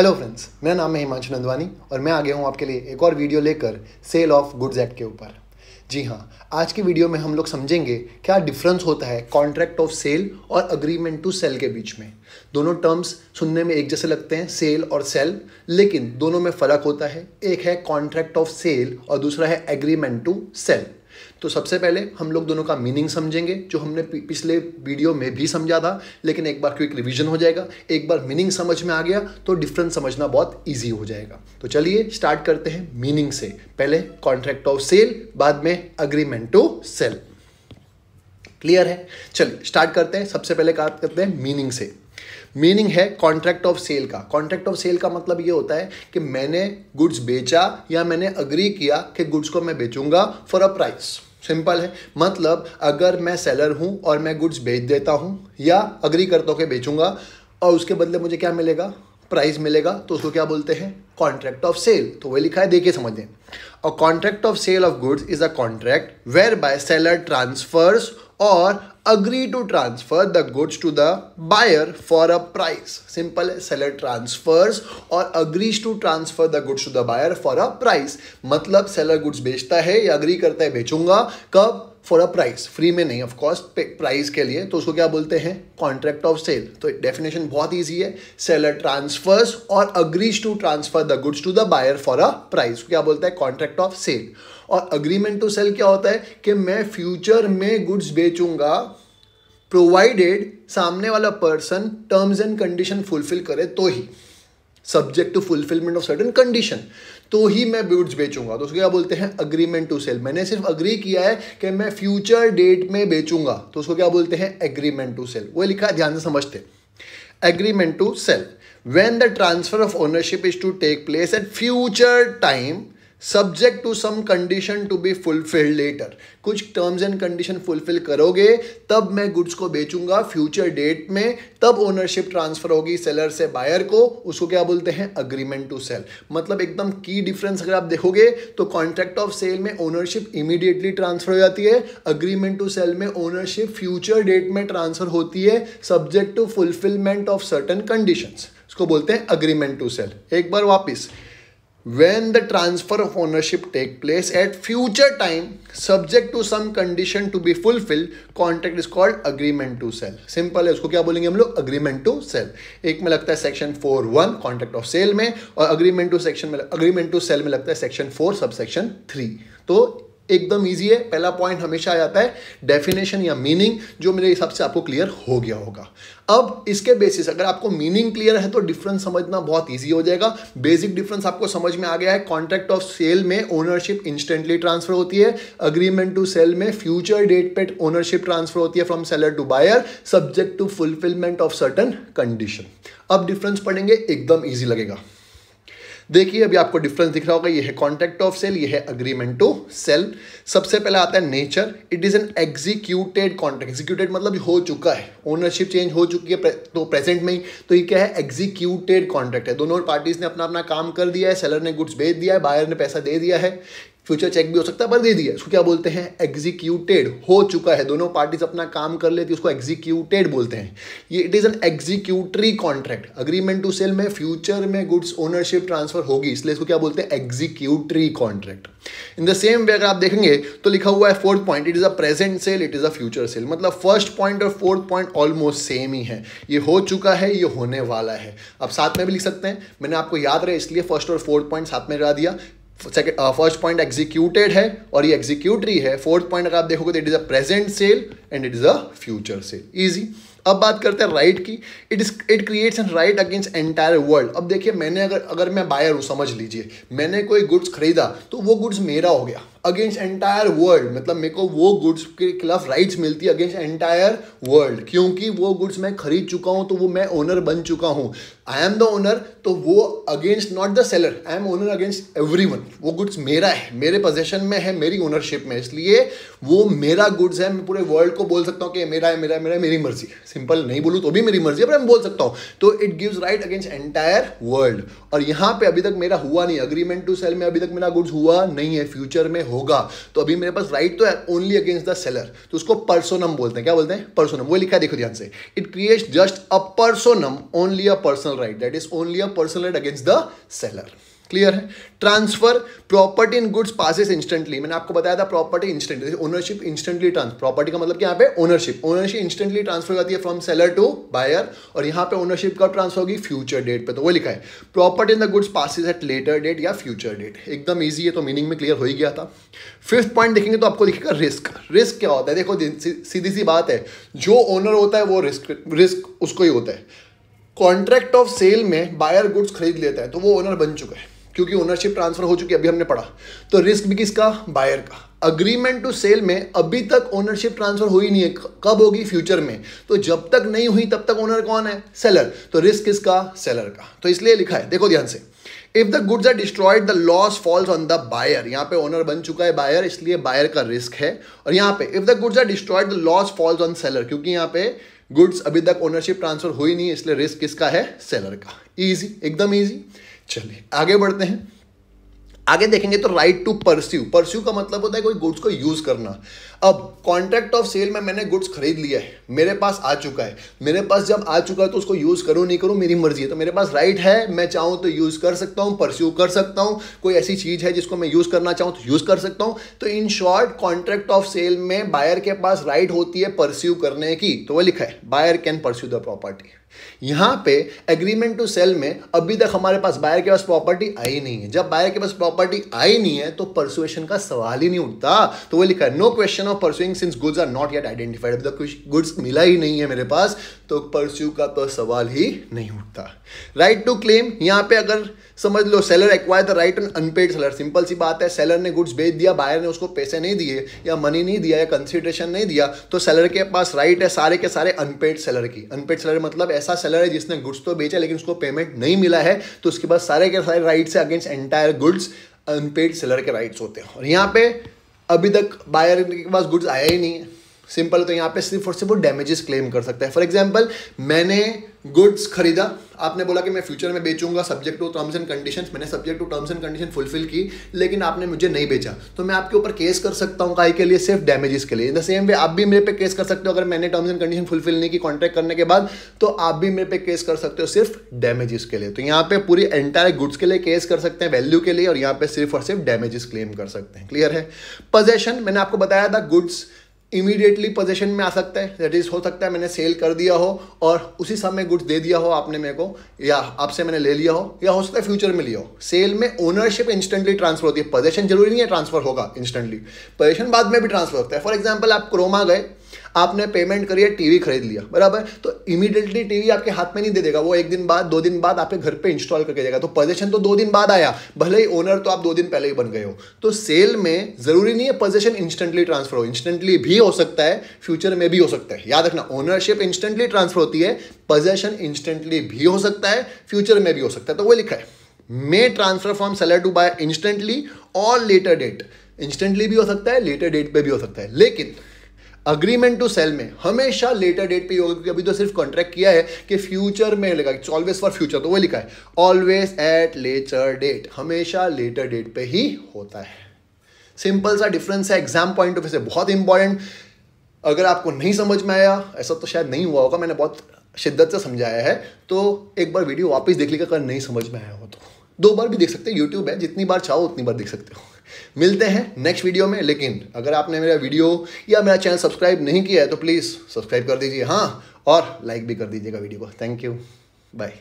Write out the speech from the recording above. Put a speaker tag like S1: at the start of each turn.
S1: hello friends मेरा नाम है हिमांशु नंदवानी और मैं आ गया हूँ आपके लिए एक और वीडियो लेकर सेल ऑफ गुड्स एक्ट के ऊपर जी हाँ आज की वीडियो में हम लोग समझेंगे क्या डिफरेंस होता है कॉन्ट्रैक्ट ऑफ सेल और अग्रीमेंट टू सेल के बीच में दोनों टर्म्स सुनने में एक जैसे लगते हैं सेल और सेल लेकिन दोनों में फ़र्क होता है एक है कॉन्ट्रैक्ट ऑफ सेल और दूसरा है एग्रीमेंट टू सेल तो सबसे पहले हम लोग दोनों का मीनिंग समझेंगे जो हमने पिछले वीडियो में भी समझा था लेकिन एक बार क्विक रिविजन हो जाएगा एक बार मीनिंग समझ में आ गया तो डिफरेंस समझना बहुत ईजी हो जाएगा तो चलिए स्टार्ट करते हैं मीनिंग से पहले कॉन्ट्रैक्ट ऑफ सेल बाद में अग्रीमेंट टू सेल क्लियर है चलिए स्टार्ट करते हैं सबसे पहले बात करते हैं मीनिंग से मीनिंग है कॉन्ट्रैक्ट ऑफ सेल का कॉन्ट्रैक्ट ऑफ सेल का मतलब ये होता है कि मैंने गुड्स बेचा या मैंने अग्री किया कि गुड्स को मैं बेचूंगा फॉर अ प्राइस सिंपल है मतलब अगर मैं सेलर हूँ और मैं गुड्स बेच देता हूँ या अग्री करता कि बेचूंगा और उसके बदले मुझे क्या मिलेगा प्राइस मिलेगा तो उसको क्या बोलते हैं कॉन्ट्रैक्ट ऑफ सेल तो वह लिखा है देखिए समझ और contract of sale of goods is a contract whereby seller transfers or agree to transfer the goods to the buyer for a price simple है seller transfers or agrees to transfer the goods to the buyer for a price मतलब seller goods बेचता है या agree करता है बेचूंगा कब for a price free में नहीं ऑफकोर्स प्राइस के लिए तो उसको क्या बोलते हैं कॉन्ट्रैक्ट ऑफ सेल तो डेफिनेशन बहुत ईजी है seller transfers or agrees to transfer the goods to the buyer for a price क्या बोलता है कॉन्ट्रैक्ट ऑफ सेल और अग्रीमेंट टू सेल क्या होता है कि मैं फ्यूचर में गुड्स बेचूंगा प्रोवाइडेड सामने वाला person terms and condition fulfil करे तो ही subject to fulfilment of certain condition तो ही मैं बिड्स बेचूंगा तो उसको क्या बोलते हैं अग्रीमेंट टू सेल मैंने सिर्फ अग्री किया है कि मैं फ्यूचर डेट में बेचूंगा तो उसको क्या बोलते हैं एग्रीमेंट टू सेल वो लिखा ध्यान से समझते agreement to sale when the transfer of ownership is to take place at future time subject to some condition to be fulfilled later कुछ टर्म्स एंड कंडीशन फुलफिल करोगे तब मैं गुड्स को बेचूंगा फ्यूचर डेट में तब ओनरशिप ट्रांसफर होगी seller से buyer को उसको क्या बोलते हैं अग्रीमेंट टू सेल मतलब एकदम की डिफरेंस अगर आप देखोगे तो कॉन्ट्रैक्ट ऑफ सेल में ओनरशिप इमीडिएटली ट्रांसफर हो जाती है अग्रीमेंट टू सेल में ओनरशिप फ्यूचर डेट में ट्रांसफर होती है subject to fulfilment of certain conditions उसको बोलते हैं अग्रीमेंट टू सेल एक बार वापस when the transfer of ownership take place at future time subject to some condition to be fulfilled contract is called agreement to sell simple hai usko kya bolenge hum log agreement to sell ek mein lagta hai section four one contract of sale में और agreement to section mein agreement to sell mein lagta hai section 4 subsection 3 to एकदम easy है पहला point हमेशा आ जाता है definition या meaning जो मेरे हिसाब से आपको क्लियर हो गया होगा अब इसके बेसिस अगर आपको मीनिंग क्लियर है तो डिफरेंस समझना बहुत ईजी हो जाएगा बेसिक डिफरेंस आपको समझ में आ गया है कॉन्ट्रैक्ट ऑफ सेल में ओनरशिप इंस्टेंटली ट्रांसफर होती है अग्रीमेंट टू सेल में फ्यूचर डेट पे ओनरशिप ट्रांसफर होती है from seller to buyer subject to fulfilment of certain condition अब डिफरेंस पढ़ेंगे एकदम ईजी लगेगा देखिए अभी आपको डिफरेंस दिख रहा होगा ये है कॉन्ट्रैक्ट ऑफ सेल ये है अग्रीमेंट टू सेल सबसे पहले आता है nature it is an executed contract executed मतलब हो चुका है ओनरशिप चेंज हो चुकी है तो प्रेजेंट में ही तो ये क्या है एग्जीक्यूटेड कॉन्ट्रैक्ट है दोनों पार्टीज ने अपना अपना काम कर दिया है सेलर ने गुड्स बेच दिया है बायर ने पैसा दे दिया है फ्यूचर चेक भी हो सकता है पर दे दिया इसको क्या बोलते हैं एग्जीक्यूटेड हो चुका है दोनों पार्टीज अपना काम कर लेती है उसको एग्जीक्यूटेड बोलते हैं ये it is an executory contract agreement to sale में फ्यूचर में गुड्स ओनरशिप ट्रांसफर होगी इसलिए इसको क्या बोलते हैं executory contract in the same way अगर आप देखेंगे तो लिखा हुआ है fourth point it is a present sale it is a future sale मतलब फर्स्ट पॉइंट और फोर्थ पॉइंट ऑलमोस्ट सेम ही है ये हो चुका है ये होने वाला है अब साथ में भी लिख सकते हैं मैंने आपको याद रहे इसलिए फर्स्ट और फोर्थ पॉइंट साथ में रहा दिया फर्स्ट पॉइंट एग्जीक्यूटेड है और ये एग्जीक्यूटरी है फोर्थ पॉइंट अगर आप देखोगे तो it is a present sale and it is a future sale easy अब बात करते हैं राइट की it is it creates an right against entire world अब देखिए मैंने अगर अगर मैं बायर हूँ समझ लीजिए मैंने कोई गुड्स खरीदा तो वो गुड्स मेरा हो गया अगेंस्ट एंटायर वर्ल्ड मतलब मेरे को वो गुड्स के खिलाफ राइट्स मिलती है अगेंस्ट एंटायर वर्ल्ड क्योंकि वो गुड्स मैं खरीद चुका हूँ तो वो मैं ओनर बन चुका हूँ आई एम द ओनर तो वो against not the seller I am owner against every वो गुड्स मेरा है मेरे पोजेशन में है मेरी ओनरशिप में इसलिए वो मेरा गुड्स है मैं पूरे वर्ल्ड को बोल सकता हूँ कि मेरा है मेरा है मेरा है मेरी मर्जी सिंपल नहीं बोलूँ तो भी मेरी मर्जी है पर मैं बोल सकता हूँ तो it gives right against entire world और यहाँ पे अभी तक मेरा हुआ नहीं अग्रीमेंट टू सेल में अभी तक मेरा गुड्स हुआ नहीं है फ्यूचर में होगा तो अभी मेरे पास राइट तो है ओनली अगेंस्ट द सेलर तो उसको परसोनम बोलते हैं क्या बोलते हैं परसोनम वो लिखा है देखो ध्यान से it create just a personam only a personal right that is only a personal right against the seller clear है transfer property in goods passes instantly मैंने आपको बताया था property instantly ownership instantly transfer property का मतलब क्या यहाँ पे ओनरशिप ओनरशिप इंस्टेंटली ट्रांसफर करती है फ्रॉम सेलर टू बायर और यहाँ पे ओनरशिप कब ट्रांसफर होगी फ्यूचर डेट पे तो वो लिखा है property in the goods passes at later date या फ्यूचर डेट एकदम ईजी है तो मीनिंग में क्लियर हो ही गया था फिफ्थ पॉइंट देखेंगे तो आपको दिखेगा रिस्क रिस्क क्या होता है देखो सीधी सी बात है जो ओनर होता है वो रिस्क रिस्क उसको ही होता है कॉन्ट्रैक्ट ऑफ सेल में बायर गुड्स खरीद लेता है तो वो ओनर बन चुका है क्योंकि ओनरशिप ट्रांसफर हो चुकी है अभी हमने पढ़ा तो रिस्क भी किसका बायर का अग्रीमेंट टू सेल में अभी तक ओनरशिप ट्रांसफर हुई नहीं है कब होगी फ्यूचर में तो जब तक नहीं हुई तब तक ओनर कौन है सेलर तो रिस्क किसका सेलर का तो इसलिए लिखा है देखो ध्यान से if the goods are destroyed the loss falls on the buyer यहाँ पे ओनर बन चुका है बायर इसलिए बायर का रिस्क है और यहाँ पे if the goods are destroyed the loss falls on seller क्योंकि यहाँ पे गुड्स अभी तक ओनरशिप ट्रांसफर हुई नहीं है इसलिए रिस्क किसका है सेलर का ईजी एकदम ईजी चलिए आगे बढ़ते हैं आगे देखेंगे तो राइट टू परस्यू परस्यू का मतलब होता है कोई गुड्स को यूज़ करना अब कॉन्ट्रैक्ट ऑफ सेल में मैंने गुड्स खरीद लिया है मेरे पास आ चुका है मेरे पास जब आ चुका है तो उसको यूज़ करूँ नहीं करूं मेरी मर्जी है तो मेरे पास राइट है मैं चाहूँ तो यूज़ कर सकता हूं परस्यू कर सकता हूँ कोई ऐसी चीज़ है जिसको मैं यूज़ करना चाहूँ तो यूज़ कर सकता हूँ तो in short contract of sale में बायर के पास राइट होती है परस्यू करने की तो वह लिखा है buyer can pursue the property यहां पे एग्रीमेंट टू सेल में अभी तक हमारे पास बायर के पास प्रॉपर्टी आई नहीं है जब बायर के पास प्रॉपर्टी आई नहीं है तो परसुएशन का सवाल ही नहीं उठता तो वो लिखा है no question of pursuing since goods are not yet identified goods मिला ही नहीं है मेरे पास तो परस्यू का तो सवाल ही नहीं उठता राइट टू क्लेम यहाँ पे अगर समझ लो seller acquire the right on unpaid seller simple सी बात है सेलर ने गुड्स बेच दिया बायर ने उसको पैसे नहीं दिए या मनी नहीं दिया या कंसिडरेशन नहीं दिया तो सेलर के पास राइट right है सारे के सारे अनपेड सेलर की अनपेड सेलर मतलब ऐसा सेलर है जिसने गुड्स तो बेचा लेकिन उसको पेमेंट नहीं मिला है तो उसके पास सारे के सारे राइट्स है against entire goods unpaid seller के राइट्स होते हैं और यहाँ पे अभी तक बायर के पास गुड्स आया ही नहीं है सिंपल तो यहाँ पे सिर्फ और सिर्फ वो डैमेजेस क्लेम कर सकता है फॉर एग्जाम्पल मैंने गुड्स खरीदा आपने बोला कि मैं फ्यूचर में बेचूंगा subject to terms and condition मैंने subject to terms and condition fulfil की लेकिन आपने मुझे नहीं बेचा तो मैं आपके ऊपर केस कर सकता हूँ काई के लिए सिर्फ डैमेजेस के लिए इन द सेम वे आप भी मेरे पे केस कर सकते हो अगर मैंने टर्म्स एंड कंडीशन फुलफिल नहीं की कॉन्ट्रैक्ट करने के बाद तो आप भी मेरे पे केस कर सकते हो सिर्फ डैमेजेस के लिए तो यहाँ पे पूरी एंटायर गुड्स के लिए केस कर सकते हैं वैल्यू के लिए और यहाँ पे सिर्फ और सिर्फ डैमेजेस क्लेम कर सकते हैं क्लियर है पोजेशन मैंने आपको बताया था गुड्स इमीडिएटली पोजेशन में आ सकता है दैट इज़ हो सकता है मैंने सेल कर दिया हो और उसी समय गुड्स दे दिया हो आपने मेरे को या आपसे मैंने ले लिया हो या हो सकता है फ्यूचर में लिया हो सेल में ओनरशिप इंस्टेंटली ट्रांसफर होती है पोजेशन जरूरी नहीं है ट्रांसफर होगा इंस्टेंटली पोजेशन बाद में भी ट्रांसफर होता है फॉर एग्जाम्पल आप क्रोमा गए आपने पेमेंट करिए टीवी खरीद लिया बराबर तो इमीडिएटली टीवी आपके हाथ में नहीं दे देगा वो एक दिन बाद दो दिन बाद आपके घर पे इंस्टॉल करके देगा तो पोजेशन तो दो दिन बाद आया भले ही ओनर तो आप दो दिन पहले ही बन गए हो तो सेल में जरूरी नहीं है पोजेशन इंस्टेंटली ट्रांसफर हो इंस्टेंटली भी हो सकता है फ्यूचर में भी हो सकता है याद रखना ओनरशिप इंस्टेंटली ट्रांसफर होती है पोजेशन इंस्टेंटली भी हो सकता है फ्यूचर में भी हो सकता है तो वो लिखा है may transfer from seller to buy instantly और लेटर डेट इंस्टेंटली भी हो सकता है लेटर डेट पे भी हो सकता है लेकिन अग्रीमेंट टू सेल में हमेशा लेटर डेट पे होगा क्योंकि अभी तो सिर्फ कॉन्ट्रैक्ट किया है कि फ्यूचर में लिखा ऑलवेज फॉर फ्यूचर तो वो लिखा है ऑलवेज एट लेटर डेट हमेशा लेटर डेट पे ही होता है सिंपल सा डिफरेंस है एग्जाम पॉइंट ऑफ व्यू से बहुत इंपॉर्टेंट अगर आपको नहीं समझ में आया ऐसा तो शायद नहीं हुआ होगा मैंने बहुत शिद्दत से समझाया है तो एक बार वीडियो वापस देख लीजिएगा अगर नहीं समझ में आया हो तो दो बार भी देख सकते हैं यूट्यूब है जितनी बार चाहो उतनी बार देख सकते हो मिलते हैं नेक्स्ट वीडियो में लेकिन अगर आपने मेरा वीडियो या मेरा चैनल सब्सक्राइब नहीं किया है तो प्लीज़ सब्सक्राइब कर दीजिए हाँ और लाइक भी कर दीजिएगा वीडियो को थैंक यू बाय